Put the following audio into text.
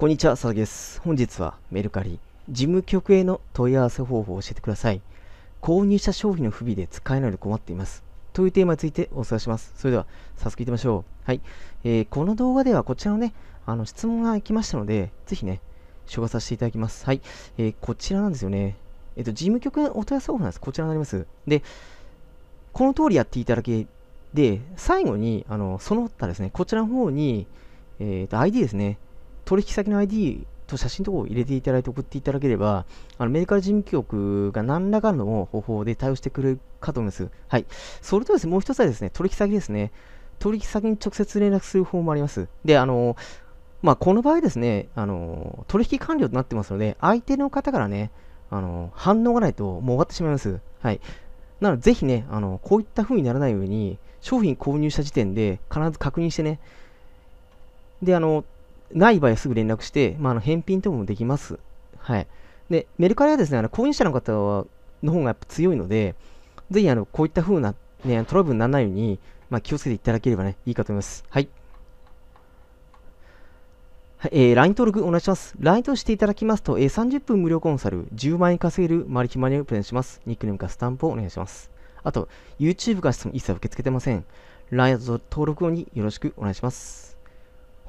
こんにちは、佐々木です。本日はメルカリ、事務局への問い合わせ方法を教えてください。購入した商品の不備で使えないので困っています。というテーマについてお伝えします。それでは、早速いってみましょう。はい。えー、この動画ではこちらのね、あの質問が来ましたので、ぜひね、紹介させていただきます。はい。えー、こちらなんですよね。えっ、ー、と、事務局のお問い合わせ方法なんです。こちらになります。で、この通りやっていただけ、で、最後に、あの、その他ですね、こちらの方に、えっ、と、ID ですね。取引先の ID と写真とかを入れていただいて送っていただければ、あのメディカル事務局が何らかの方法で対応してくれるかと思います。はい。それとですね、もう一つはですね、取引先ですね。取引先に直接連絡する方法もあります。で、あの、まあ、この場合ですね、あの、取引完了となってますので、相手の方からね、あの、反応がないともう終わってしまいます。はい。なので、ぜひね、あの、こういった風にならないように、商品購入した時点で必ず確認してね、で、あの、ない場合はすぐ連絡して、まあ、あの返品とかもできます。はい。で、メルカリはですね、あの購入者の方はの方がやっぱ強いので、ぜひあのこういった風な、ね、トラブルにならないように、まあ、気をつけていただければね、いいかと思います。はい。はい、えー、LINE 登録お願いします。LINE 登録していただきますと、えー、30分無料コンサル、10万円稼げるマルチマニアをプレゼンします。ニックネームかスタンプをお願いします。あと、YouTube か質問一切受け付けてません。LINE 登録後によろしくお願いします。